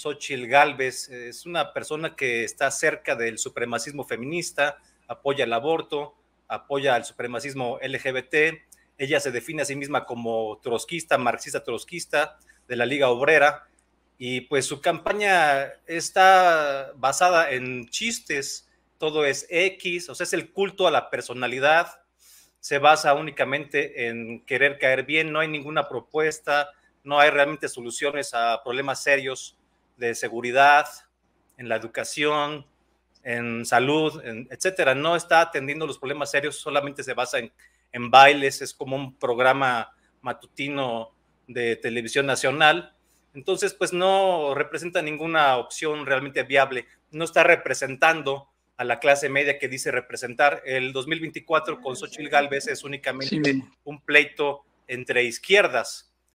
Xochil Galvez, Es una persona que está cerca del supremacismo feminista, apoya el aborto, apoya al supremacismo LGBT. Ella se define a sí misma como trotskista, marxista-trotskista de la Liga Obrera. Y pues su campaña está basada en chistes, todo es X, o sea, es el culto a la personalidad, se basa únicamente en querer caer bien, no hay ninguna propuesta, no hay realmente soluciones a problemas serios de seguridad, en la educación, en salud, etcétera. No está atendiendo los problemas serios, solamente se basa en, bailes, es como un programa matutino de televisión nacional. Entonces, pues no representa ninguna opción realmente viable. No está representando a la clase media que dice representar. El 2024 con Xochitl Gálvez es únicamente un pleito entre izquierdas.